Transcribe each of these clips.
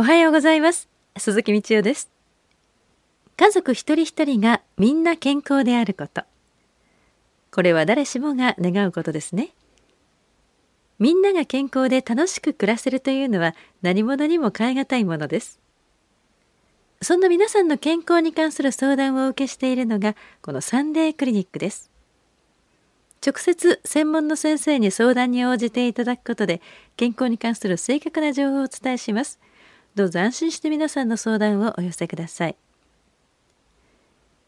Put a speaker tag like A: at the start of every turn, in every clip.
A: おはようございます。鈴木道夫です。家族一人一人がみんな健康であること。これは誰しもが願うことですね。みんなが健康で楽しく暮らせるというのは何者にも代え難いものです。そんな皆さんの健康に関する相談をお受けしているのがこのサンデークリニックです。直接専門の先生に相談に応じていただくことで健康に関する正確な情報をお伝えします。どうぞ安心して皆さんの相談をお寄せください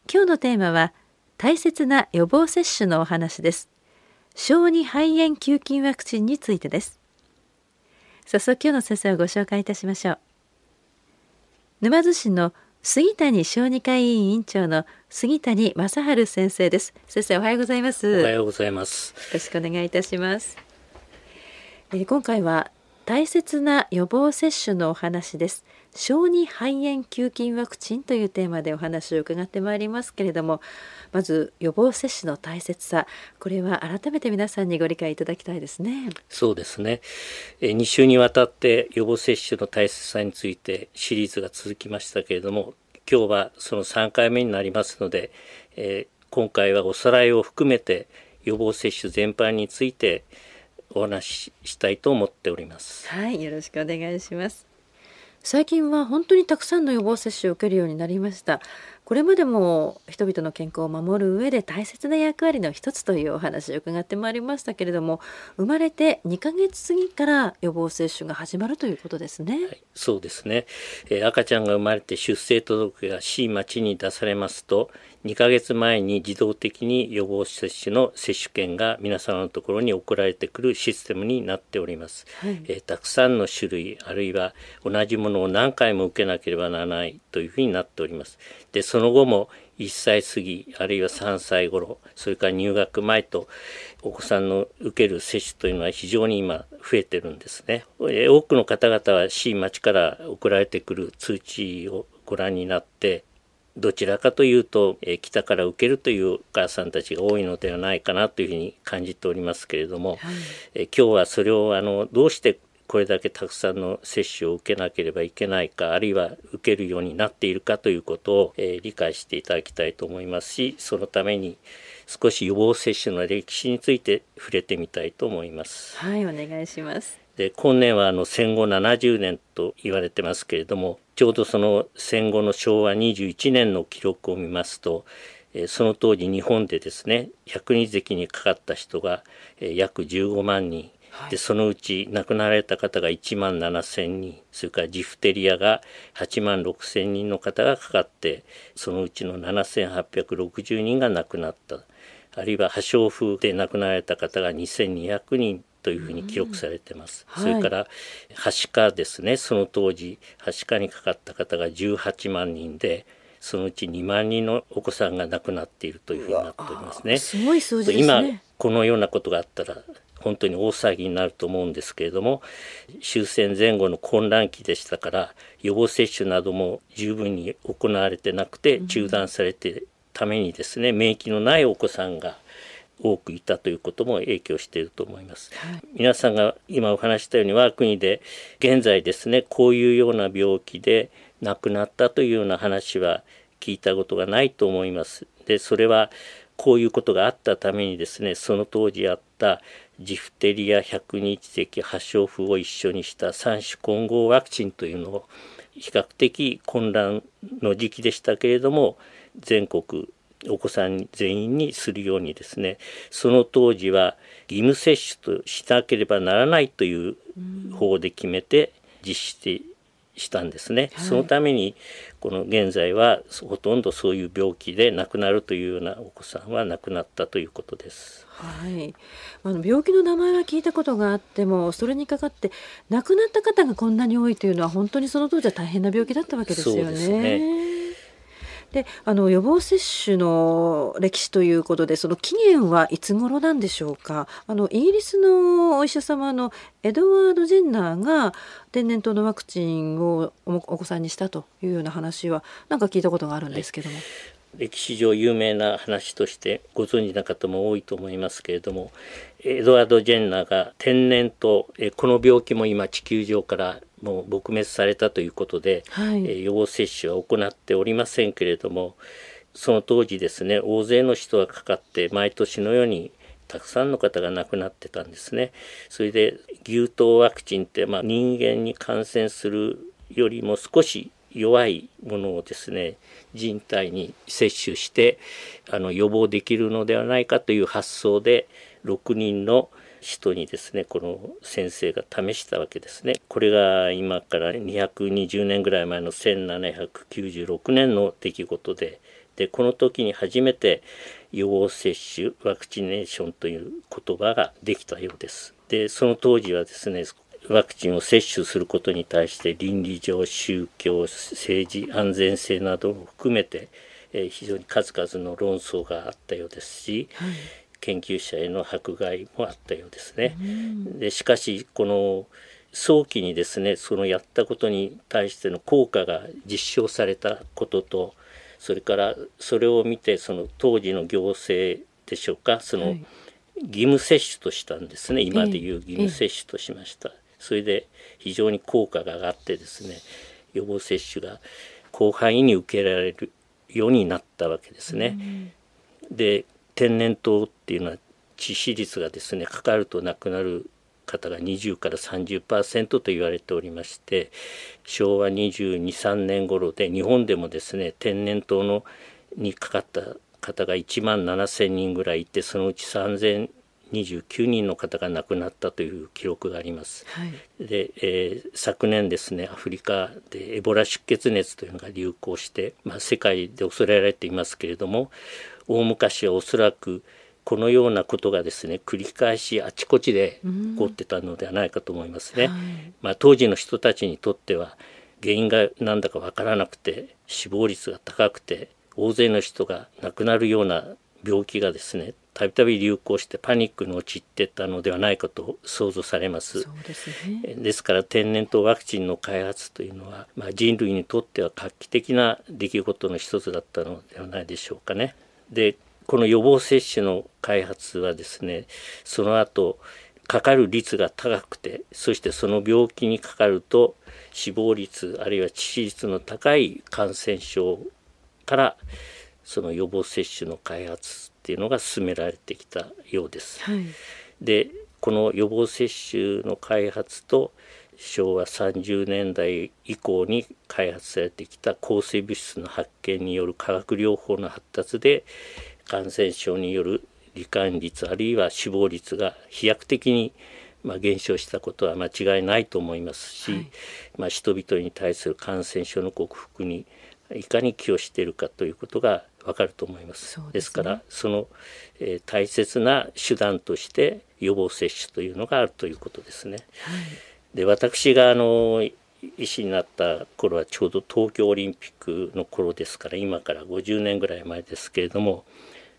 A: 今日のテーマは大切な予防接種のお話です小児肺炎球菌ワクチンについてです早速今日の先生をご紹介いたしましょう沼津市の杉谷小児科医院院長の杉谷正春先生です先生おはようございますおはようございますよろしくお願いいたしますえ今回は大切な予防接種のお話です小児肺炎球菌ワクチンというテーマでお話を伺ってまいりますけれどもまず予防接種の大切さこれは改めて皆さんにご理解いただきたいですね
B: そうですね2週にわたって予防接種の大切さについてシリーズが続きましたけれども今日はその3回目になりますので、えー、今回はおさらいを含めて予防接種全般について、お話ししたいと思っております
A: はいよろしくお願いします最近は本当にたくさんの予防接種を受けるようになりましたこれまでも人々の健康を守る上で大切な役割の一つというお話を伺ってまいりましたけれども生まれて2ヶ月過ぎから予防接種が始まるということですね、はい、
B: そうですね、えー、赤ちゃんが生まれて出生届が市町に出されますと2ヶ月前に自動的に予防接種の接種券が皆様のところに送られてくるシステムになっております、はい、えー、たくさんの種類あるいは同じものを何回も受けなければならないというふうになっております。で、その後も1歳過ぎ、あるいは3歳頃、それから入学前と、お子さんの受ける接種というのは非常に今増えてるんですね。多くの方々は市、町から送られてくる通知をご覧になって、どちらかというと、え北から受けるというお母さんたちが多いのではないかなというふうに感じておりますけれども、はい、え今日はそれをあのどうしてこれだけたくさんの接種を受けなければいけないかあるいは受けるようになっているかということを、えー、理解していただきたいと思いますしそのために少し予防接種の歴史について触れてみたいと思います。
A: はいお願いします
B: で今年はあの戦後70年と言われてますけれどもちょうどその戦後の昭和21年の記録を見ますとその当時日本でですね百人関にかかった人が約15万人でそのうち亡くなられた方が1万7000人それからジフテリアが8万6000人の方がかかってそのうちの7860人が亡くなったあるいは破傷風で亡くなられた方が2200人というふうに記録されてます、うんはい、それからはしかですねその当時はしかにかかった方が18万人でそのうち2万人のお子さんが亡くなっているというふうになっておりますね。すごい数字、ね、今このようなことがあったら本当に大騒ぎになると思うんですけれども終戦前後の混乱期でしたから予防接種なども十分に行われてなくて中断されてためにですね、うん、免疫のないお子さんが多くいたということも影響していると思います、はい、皆さんが今お話したように我が国で現在ですねこういうような病気で亡くなったというような話は聞いたことがないと思いますでそれはこういうことがあったためにですねその当時あったジフテリア百日咳破傷風を一緒にした3種混合ワクチンというのを比較的混乱の時期でしたけれども全国お子さん全員にするようにですねその当時は義務接種としなければならないという法で決めて実施してしたんですね、はい、そのためにこの現在はほとんどそういう病気で亡くなるというようなお子さんは亡くなったということです。
A: はい、あの病気の名前は聞いたことがあってもそれにかかって亡くなった方がこんなに多いというのは本当にその当時は大変な病気だったわけですよね。そうですねであの予防接種の歴史ということでその期限はいつ頃なんでしょうかあのイギリスのお医者様のエドワード・ジェンナーが天然痘のワクチンをお子さんにしたというような話はなんか聞いたことがあるんですけども。はい
B: 歴史上有名な話としてご存知な方も多いと思いますけれどもエドワード・ジェンナーが天然痘この病気も今地球上からもう撲滅されたということで、はい、え予防接種は行っておりませんけれどもその当時ですね大勢の人がかかって毎年のようにたくさんの方が亡くなってたんですね。それで牛痘ワクチンって、まあ、人間に感染するよりも少し弱いものをですね人体に接種してあの予防できるのではないかという発想で6人の人にですねこの先生が試したわけですねこれが今から220年ぐらい前の1796年の出来事ででこの時に初めて予防接種ワクチネーションという言葉ができたようですでその当時はですねワクチンを接種することに対して倫理上宗教政治安全性などを含めて非常に数々の論争があったようですし、はい研究者への迫害もあったようですね。でしかしこの早期にですねそのやったことに対しての効果が実証されたこととそれからそれを見てその当時の行政でしょうかその義務接種としたんですね、今でいう義務接種としました、それで非常に効果が上がってですね予防接種が広範囲に受けられるようになったわけですね。で天然痘っていうのは致死率がですねかかると亡くなる方が20から30%と言われておりまして昭和223年頃で日本でもですね天然痘のにかかった方が1万7,000人ぐらいいてそのうち3,029人の方が亡くなったという記録があります。はい、で、えー、昨年ですねアフリカでエボラ出血熱というのが流行して、まあ、世界で恐れられていますけれども大昔はおそらくこのようなことがですね繰り返しあちこちで起こってたのではないかと思いますね。うんはい、まあ、当時の人たちにとっては原因が何だか分からなくて死亡率が高くて大勢の人が亡くなるような病気がですねたびたび流行してパニックに陥ってたのではないかと想像されますですね、ですから天然痘ワクチンの開発というのは、まあ、人類にとっては画期的な出来事の一つだったのではないでしょうかね。でこの予防接種の開発はですねその後かかる率が高くてそしてその病気にかかると死亡率あるいは致死率の高い感染症からその予防接種の開発っていうのが進められてきたようです。はい、でこの予防接種の開発と昭和30年代以降に開発されてきた抗生物質の発見による化学療法の発達で感染症による罹患率あるいは死亡率が飛躍的にまあ、減少したことは間違いないと思いますし、はい、まあ、人々に対する感染症の克服にいかに寄与しているかということがわかると思います。ですね、ですからその、えー、大切な手段として予防接種というのがあるということですね。はいで私があの医師になった頃はちょうど東京オリンピックの頃ですから今から50年ぐらい前ですけれども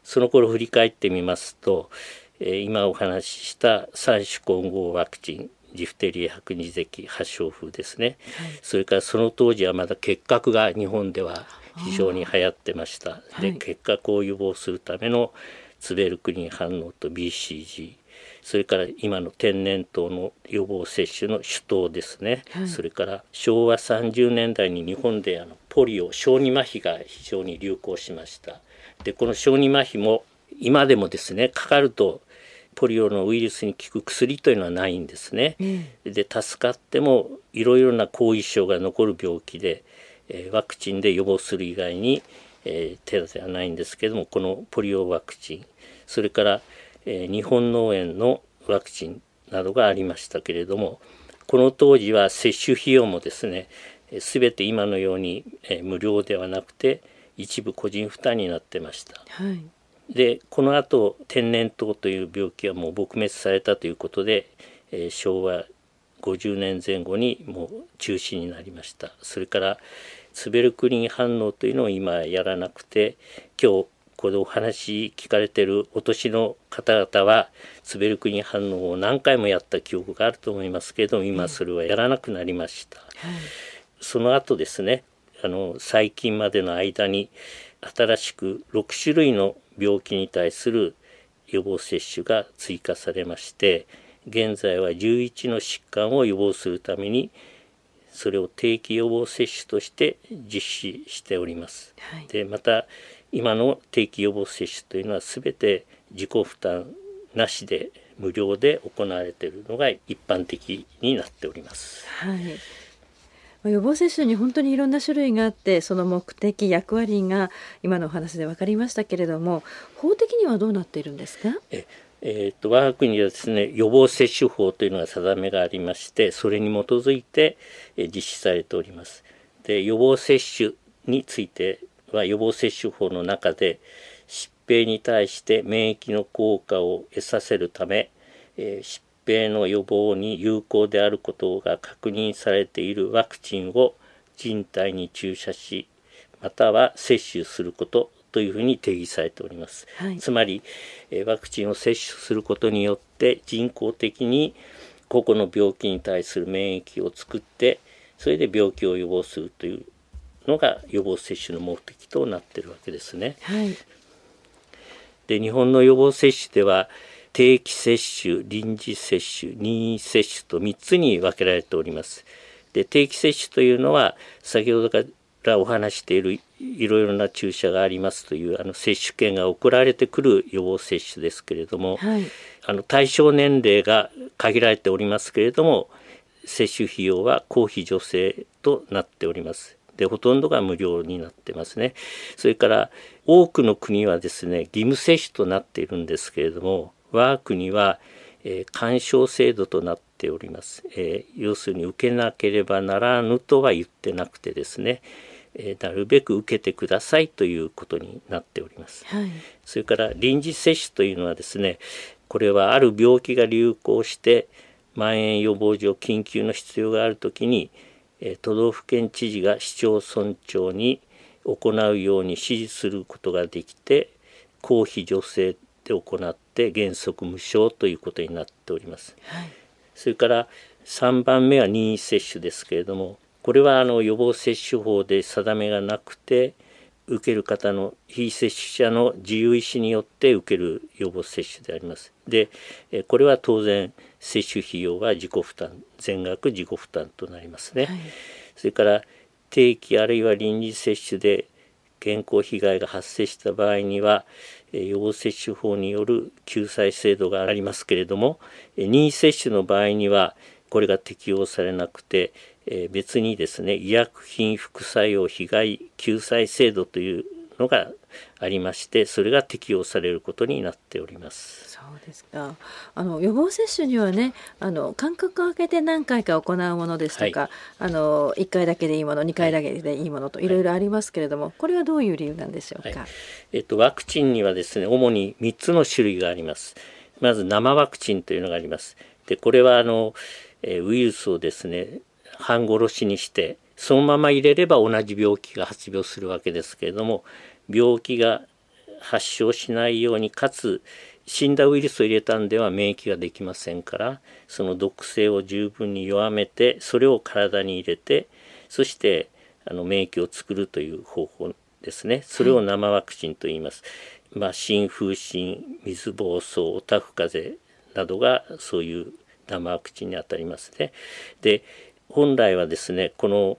B: その頃振り返ってみますと、え今お話しした3種混合ワクチンジフテリア白二咳発症風ですね、はい、それからその当時はまだ結核が日本では非常に流行ってましたで、はい、結核を予防するためのツベルクリン反応と BCG それから今の天然痘の予防接種の主導ですね、はい、それから昭和30年代に日本であのポリオ小児麻痺が非常に流行しましたでこの小児麻痺も今でもですねかかるとポリオのウイルスに効く薬というのはないんですね、うん、で助かってもいろいろな後遺症が残る病気で、えー、ワクチンで予防する以外に、えー、手立てはないんですけどもこのポリオワクチンそれからえ日本農園のワクチンなどがありましたけれどもこの当時は接種費用もですね全て今のように、え無料ではなくて一部個人負担になってました。はいでこのあと天然痘という病気はもう撲滅されたということで、えー、昭和50年前後にもう中止になりましたそれからツベルクリン反応というのを今やらなくて今日こでお話聞かれてるお年の方々はツベルクニ反応を何回もやった記憶があると思いますけど今それはやらなくなりました。その後ですねあの最近までの間に新しく6種類の病気に対する予防接種が追加されまして現在は11の疾患を予防するためにそれを定期予防接種として実施しております。はい、でまた今の定期予防接種というのは全て自己負担なしで無料で行われているのが一般的になっております。
A: はい予防接種に本当にいろんな種類があってその目的役割が今のお話で分かりましたけれども法的にはどうなっているんですかえ
B: えーと、と我が国はですね予防接種法というのが定めがありましてそれに基づいて、え実施されております。で予防接種については予防接種法の中で疾病に対して免疫の効果を得させるため、え疾病の予防に有効であることが確認されているワクチンを人体に注射しまたは接種することというふうに定義されております、はい、つまりえワクチンを接種することによって人工的に個々の病気に対する免疫を作ってそれで病気を予防するというのが予防接種の目的となっているわけですね。はい、で日本の予防接種では定期接種臨時接種任意接種と3つに分けられております。で定期接種というのは先ほどからお話しているいろいろな注射がありますというあの接種券が送られてくる予防接種ですけれども、はい、あの対象年齢が限られておりますけれども接種費用は公費助成となっております。でほとんどが無料になってますね。それから多くの国はですね義務接種となっているんですけれども我が国は、えー、干渉制度となっております、えー、要するに受けなければならぬとは言ってなくてですね、えー、なるべく受けてくださいということになっております、はい、それから臨時接種というのはですねこれはある病気が流行してまん延予防上緊急の必要があるときに都道府県知事が市町村長に行うように指示することができて公費助成で行って原則無償ということになっております、はい、それから3番目は任意接種ですけれどもこれはあの予防接種法で定めがなくて受ける方の非接種者の自由意思によって受ける予防接種であります。でこれは当然接種費用は自己負担全額自己負担となりますね。はい、それから定期あるいは臨時接種で健康被害が発生した場合には予防接種法による救済制度がありますけれども任意接種の場合にはこれが適用されなくてえ別にですね医薬品副作用被害救済制度というのがありましてそれが適用されることになっております
A: そうですかあの予防接種にはねあの間隔を空けて何回か行うものですとか、はい、あの1回だけでいいもの2回だけでいいものと、い、ろいろありますけれども、これはどういう理由なんでしょうか、はい、
B: えっと、ワクチンにはですね主に3つの種類がありますまず生ワクチンというのがありますでこれはあのウイルスをですね半殺しにしてそのまま入れれば同じ病気が発病するわけですけれども病気が発症しないようにかつ死んだウイルスを入れたんでは免疫ができませんからその毒性を十分に弱めてそれを体に入れてそしてあの免疫を作るという方法ですねそれを生ワクチンと言います、はい、まあ、新風疹水疱瘡タフ風邪などがそういう生ワクチンにあたりますねで本来はですねこの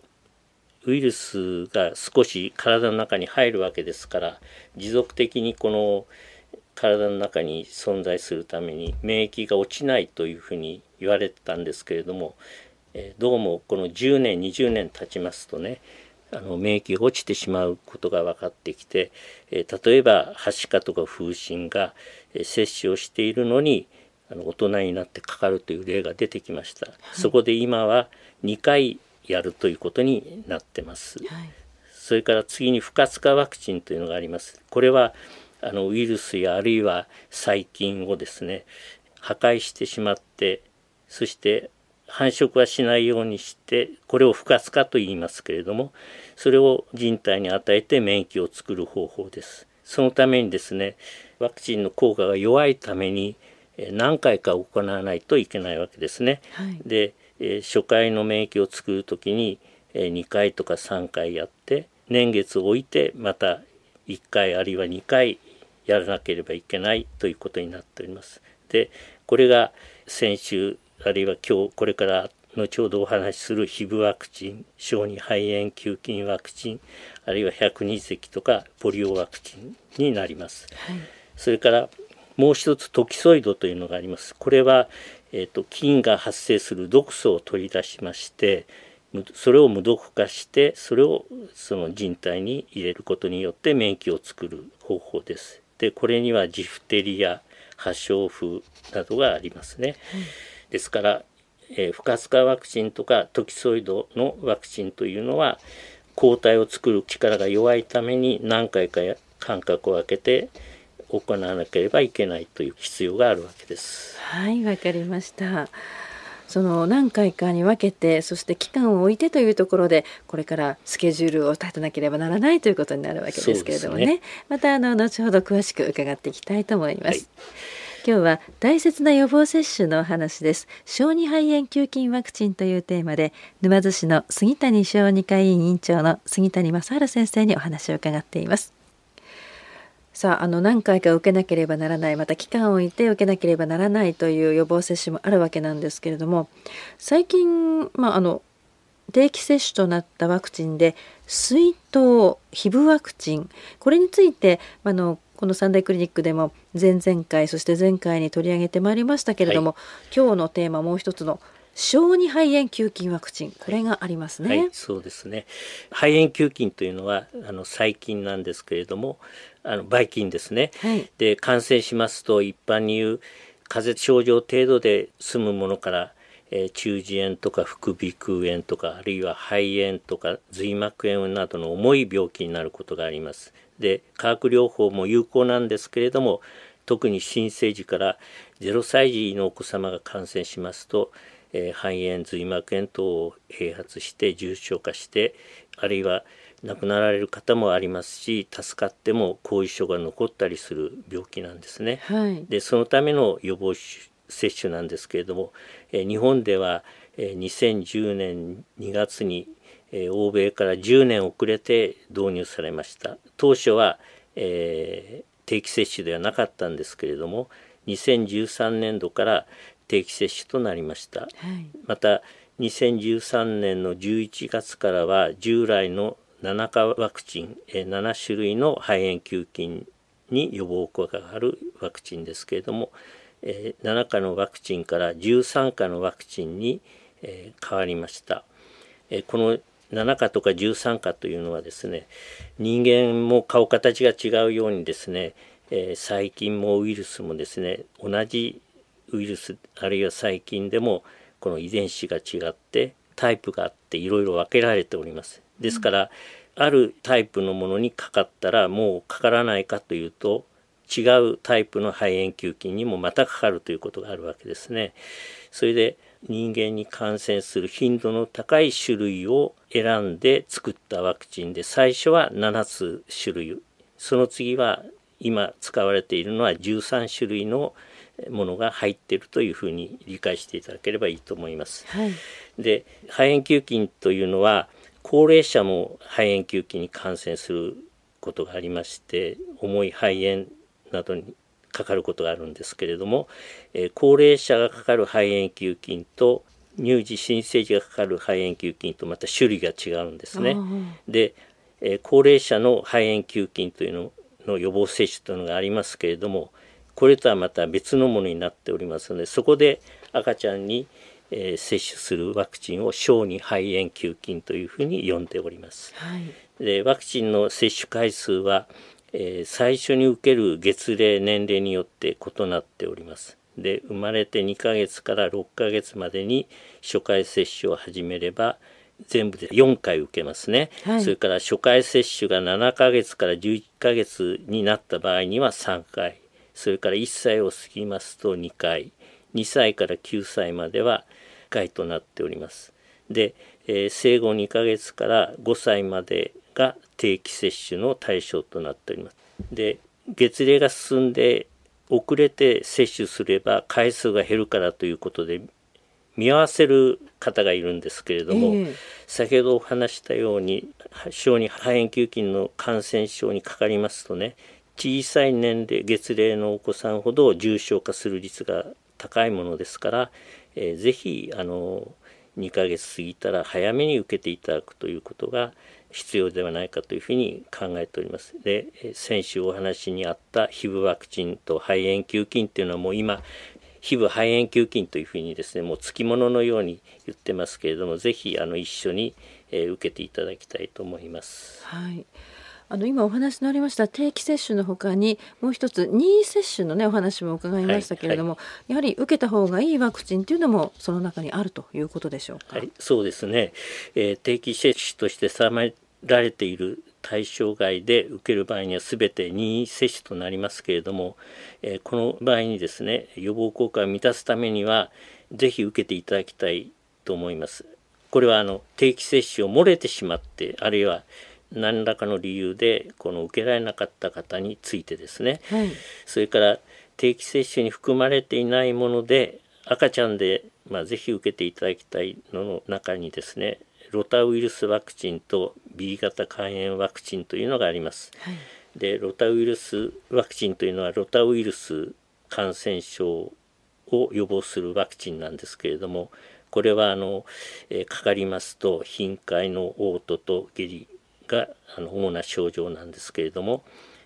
B: ウイルスが少し体の中に入るわけですから持続的にこの体の中に存在するために免疫が落ちないというふうに言われてたんですけれども、えどうもこの10年20年経ちますとねあの免疫が落ちてしまうことが分かってきて、え例えばはしかとか風疹が、え接種をしているのにあの大人になってかかるという例が出てきました。そこで今は、2回やるということになってます。はい、それから次に不活化ワクチンというのがあります。これはあのウイルスやあるいは細菌をですね破壊してしまってそして繁殖はしないようにしてこれを不活化と言いますけれどもそれを人体に与えて免疫を作る方法ですそのためにですねワクチンの効果が弱いために何回か行わないといけないわけですね、はい、で初回の免疫を作る時に、2回とか3回やって年月を置いてまた1回あるいは2回やらなければいけないということになっております。でこれが先週あるいは今日これから後ほどお話しする HIV ワクチン小児肺炎球菌ワクチンあるいは102隻とかポリオワクチンになります。はい、それからもう一つトキソイドというのがあります。これはえーと、菌が発生する毒素を取り出しましてそれを無毒化してそれをその人体に入れることによって免疫を作る方法です。でこれにはジフテリア破傷風などがありますね。ですから、えー、不活化ワクチンとかトキソイドのワクチンというのは抗体を作る力が弱いために何回か間隔を空けて行わなければいけないという必要があるわけです。
A: はいわかりましたその何回かに分けてそして期間を置いてというところでこれからスケジュールを立てなければならないということになるわけですけれどもね、ね、またあの後ほど詳しく伺っていきたいと思います。はい今日は大切な予防接種のお話です小児肺炎球菌ワクチンというテーマで沼津市の杉谷小児科医院院長の杉谷正治先生にお話を伺っていますさああの何回か受けなければならないまた期間を置いて受けなければならないという予防接種もあるわけなんですけれども最近、まあ、あの定期接種となったワクチンで水痘皮膚ワクチンこれについてあのこの三大クリニックでも前々回そして前回に取り上げてまいりましたけれども、はい、今日のテーマもう一つの小児肺炎球菌ワクチンこれがありますね、はいはい、
B: そうですね肺炎球菌というのはあの細菌なんですけれどもあのばい菌ですね、はい、で感染しますと一般に言う風邪症状程度で済むものからえ中耳炎とか副鼻腔炎とかあるいは肺炎とか髄膜炎などの重い病気になることがありますで化学療法も有効なんですけれども特に新生児から0歳児のお子様が感染しますとえ肺炎髄膜炎等を併発して重症化してあるいは亡くなられる方もありますし助かっても後遺症が残ったりする病気なんですね。はい、でそのための予防接種なんですけれども、え日本では、え2010年2月に、え欧米から10年遅れて導入されました。当初は、えー、定期接種ではなかったんですけれども2013年度から、定期接種となりました、はい、また2013年の11月からは従来の7価ワクチン7種類の肺炎球菌に予防効果があるワクチンですけれども7価のワクチンから13価のワクチンに変わりましたこの7価とか13価というのはですね人間も顔形が違うようにですね細菌もウイルスもですね同じウイルスあるいは細菌でもこの遺伝子が違ってタイプがあっていろいろ分けられております。ですから、あるタイプのものにかかったらもうかからないかというと違うタイプの肺炎球菌にもまたかかるということがあるわけですね。それで人間に感染する頻度の高い種類を選んで作ったワクチンで最初は7つ種類その次は今使われているのは13種類のものが入っているというふうに理解していただければいいと思います。はい、で肺炎球菌というのは高齢者も肺炎球菌に感染することがありまして重い肺炎などにかかることがあるんですけれども、えー、高齢者がかかる肺炎球菌と乳児新生児がかかる肺炎球菌とまた種類が違うんですね。で、えー、高齢者の肺炎球菌というのの予防接種というのがありますけれどもこれとはまた別のものになっておりますのでそこで赤ちゃんに、えー、接種するワクチンを小児肺炎球菌というふうに呼んでおります。はい、でワクチンの接種回数は、えー、最初に受ける月齢年齢によって異なっております。で生まれて2ヶ月から6ヶ月までに初回接種を始めれば全部で4回受けますね、はい、それから初回接種が7ヶ月から11ヶ月になった場合には3回それから1歳を過ぎますと2回2歳から9歳までは1回となっておりますで、えー、生後2ヶ月から5歳までが定期接種の対象となっておりますで月齢が進んで遅れて接種すれば回数が減るからということで見合わせる方がいるんですけれども、えー、先ほどお話したように小児肺炎球菌の感染症にかかりますとね小さい年齢月齢のお子さんほど重症化する率が高いものですから、えー、ぜひあの2ヶ月過ぎたら早めに受けていただくということが必要ではないかというふうに考えております。で先週お話にあった皮膚ワクチンと肺炎球菌っていうのはもう今皮膚肺炎球菌というふうにですねもうつきもののように言ってますけれどもぜひあの一緒に、えー、受けていただきたいと思います。
A: はいあの今お話のありました定期接種のほかにもう一つ任意接種の、ね、お話も伺いましたけれども、はいはい、やはり受けた方がいいワクチンというのもその中にあるということでしょうか。はい、
B: そうですね、えー、定期接種として定められている対象外で受ける場合には全て任意接種となりますけれども、えー、この場合にですね予防効果を満たすためには是非受けていただきたいと思います。これはあの定期接種を漏れてしまってあるいは何らかの理由でこの受けられなかった方についてですね、はい、それから定期接種に含まれていないもので赤ちゃんで、まあ、ぜひ受けていただきたいのの中にですねロタウイルスワクチンと B 型肝炎ワクチンというのがあります。はい、でロタウイルスワクチンというのはロタウイルス感染症を予防するワクチンなんですけれどもこれはあの、えー、かかりますと頻回の嘔吐と下痢があの主な症状なんですけれども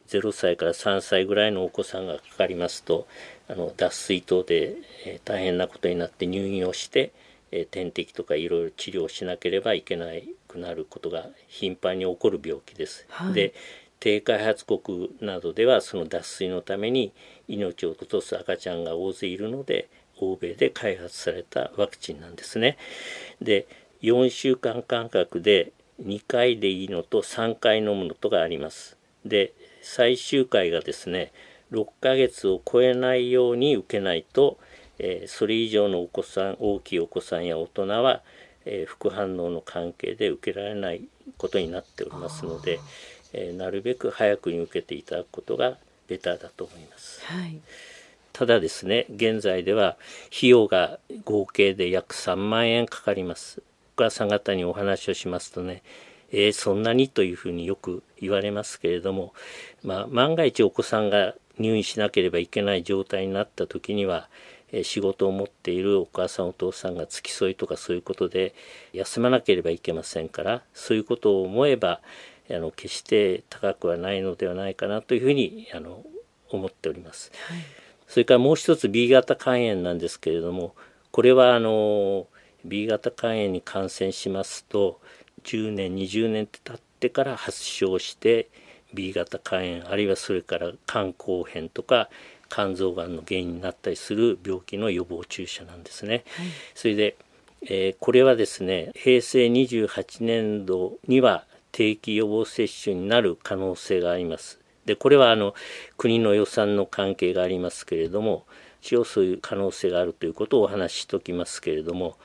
B: 0歳から3歳ぐらいのお子さんがかかりますとあの脱水等で、え大変なことになって入院をして、え点滴とかいろいろ治療しなければいけなくなることが頻繁に起こる病気です。はい、で低開発国などではその脱水のために命を落とす赤ちゃんが大勢いるので欧米で開発されたワクチンなんですね。で4週間間隔で2回でいいのと3回飲むのとがあります。で最終回がですね6ヶ月を超えないように受けないと、えー、それ以上のお子さん大きいお子さんや大人は、えー、副反応の関係で受けられないことになっておりますので、えー、なるべく早くに受けていただくことがベターだと思います。はいただですね現在では費用が合計で約3万円かかります家さん方にお話をしますとねえー、そんなにというふうによく言われますけれども、まあ、万が一お子さんが入院しなければいけない状態になった時には、え仕事を持っているお母さんお父さんが付き添いとかそういうことで休まなければいけませんからそういうことを思えばあの決して高くはないのではないかなというふうにあの思っております。はい、それからもう一つ B 型肝炎なんですけれどもこれはあの B 型肝炎に感染しますと10年20年って経ってから発症して B 型肝炎あるいはそれから肝硬変とか肝臓がんの原因になったりする病気の予防注射なんですね。はい、それで、えー、これはですね平成28年度には定期予防接種になる可能性があります。でこれはあの国の予算の関係がありますけれども一応そういう可能性があるということをお話ししておきますけれども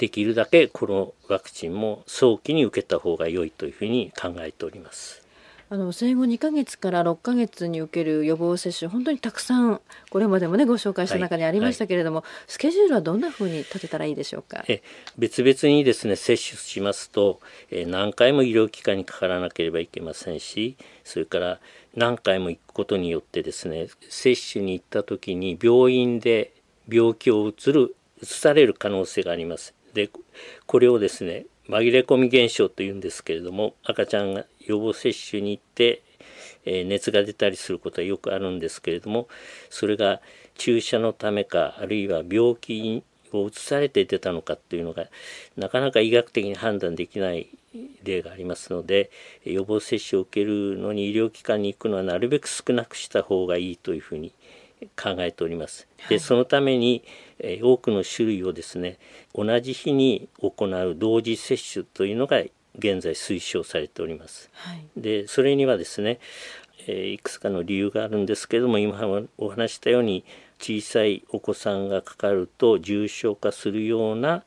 B: できるだけこのワクチンも早期に受けた方が良いというふうに考えております。
A: あの生後2ヶ月から6ヶ月に受ける予防接種本当にたくさんこれまでもねご紹介した中にありましたけれども、はいはい、スケジュールはどんなふうに立てたらいいでしょうか
B: え別々にですね接種しますとえ何回も医療機関にかからなければいけませんしそれから何回も行くことによってですね接種に行った時に病院で病気をうつる移される可能性がありますでこれをですね紛れ込み現象というんですけれども赤ちゃんが予防接種に行って、えー、熱が出たりすることはよくあるんですけれどもそれが注射のためかあるいは病気をうつされて出たのかというのがなかなか医学的に判断できない例がありますので予防接種を受けるのに医療機関に行くのはなるべく少なくした方がいいというふうに考えております。でそのために、え多くの種類をですね同じ日に行う同時接種というのが現在推奨されております。はい、でそれにはですね、えいくつかの理由があるんですけども今お話したように小さいお子さんがかかると重症化するような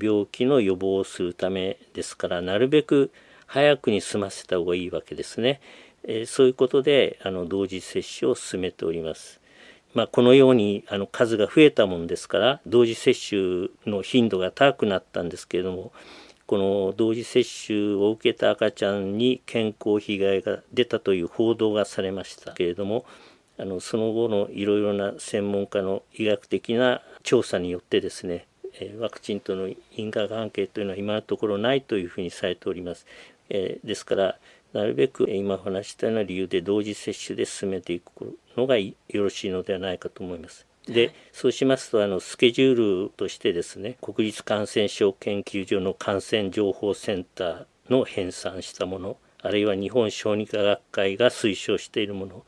B: 病気の予防をするためですからなるべく早くに済ませた方がいいわけですね。えそういうことであの同時接種を進めております。まあ、このようにあの数が増えたもんですから同時接種の頻度が高くなったんですけれどもこの同時接種を受けた赤ちゃんに健康被害が出たという報道がされましたけれどもあのその後のいろいろな専門家の医学的な調査によってですねワクチンとの因果関係というのは今のところないというふうにされております。えですからなるべく今お話したような理由で同時接種で進めていくのがよろしいのではないかと思います。でそうしますとあのスケジュールとしてですね国立感染症研究所の感染情報センターの編纂したものあるいは日本小児科学会が推奨しているもの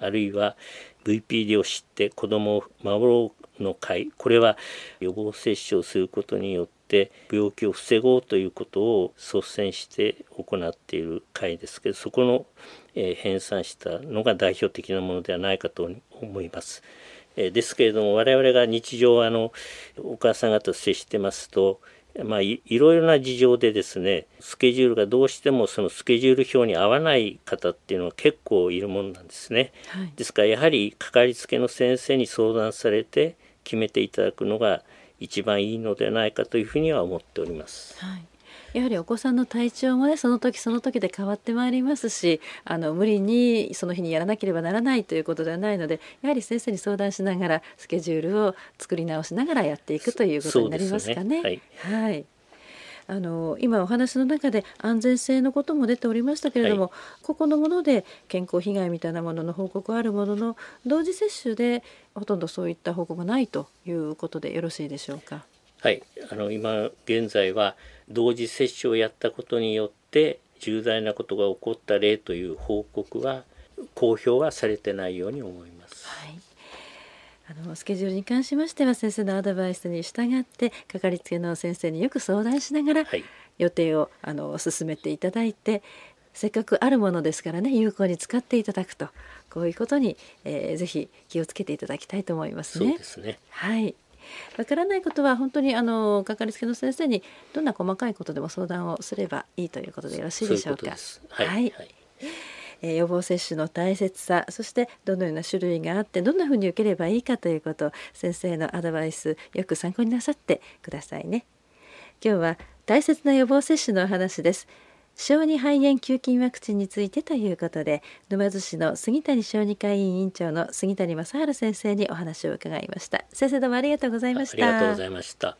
B: あるいは VPD を知って子どもを守ろうの会これは予防接種をすることによってて病気を防ごうということを率先して行っている会ですけどそこの、えー、編纂したのが代表的なものではないかと思います。えー、ですけれども我々が日常あのお母さん方と接してますとまあ、いろいろな事情でですねスケジュールがどうしてもそのスケジュール表に合わない方っていうのは結構いるものなんですね、はい、ですからやはりかかりつけの先生に相談されて決めていただくのが一番いいのではないかというふうには思っております。
A: はいやはりお子さんの体調もねその時その時で変わってまいりますしあの無理にその日にやらなければならないということではないのでやはり先生に相談しながらスケジュールを作り直しながらやっていくということになりますかね。ねはい、はいあの今お話の中で安全性のことも出ておりましたけれども、はい、ここのもので健康被害みたいなものの報告はあるものの同時接種でほとんどそういった報告がないということでよろしいでしょうか。
B: はい、あの今現在は同時接種をやったことによって重大なことが起こった例という報告は公表はされてないように思
A: います。あのスケジュールに関しましては先生のアドバイスに従ってかかりつけの先生によく相談しながら予定をあの進めていただいてせっかくあるものですからね有効に使っていただくとこういうことに、えー、ぜひ気をつけていただきたいと思いますね。すねはいわからないことは本当にあのかかりつけの先生にどんな細かいことでも相談をすればいいということでよろしいでしょうか。ううはいはいえ予防接種の大切さそしてどのような種類があってどんなふうに受ければいいかということ先生のアドバイスよく参考になさってくださいね。今日は大切な予防接種のお話です。小児肺炎球菌ワクチンについてということで沼津市の杉谷小児科医院院長の杉谷正治先生にお話を伺いました先生どうもありがとうございましたありがとうございま
B: した